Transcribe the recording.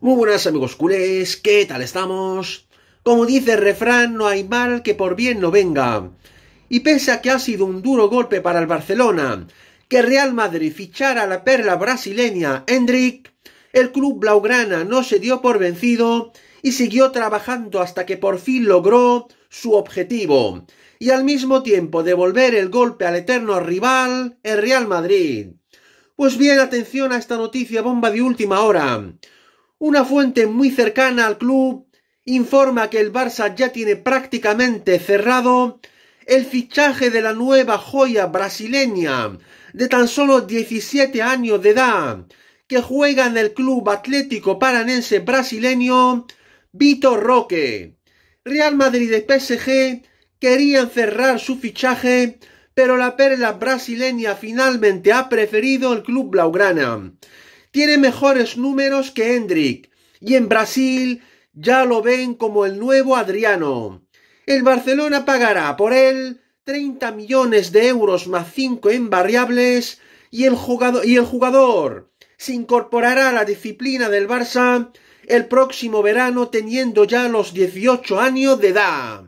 Muy buenas amigos culés, ¿qué tal estamos? Como dice el refrán, no hay mal que por bien no venga. Y pese a que ha sido un duro golpe para el Barcelona, que Real Madrid fichara a la perla brasileña Hendrik, el club blaugrana no se dio por vencido y siguió trabajando hasta que por fin logró su objetivo, y al mismo tiempo devolver el golpe al eterno rival, el Real Madrid. Pues bien, atención a esta noticia bomba de última hora. Una fuente muy cercana al club informa que el Barça ya tiene prácticamente cerrado el fichaje de la nueva joya brasileña de tan solo 17 años de edad que juega en el club atlético paranense brasileño Vitor Roque. Real Madrid y PSG querían cerrar su fichaje pero la perla brasileña finalmente ha preferido el club blaugrana. Tiene mejores números que Hendrik, y en Brasil ya lo ven como el nuevo Adriano. El Barcelona pagará por él 30 millones de euros más 5 en variables y el jugador, y el jugador se incorporará a la disciplina del Barça el próximo verano teniendo ya los 18 años de edad.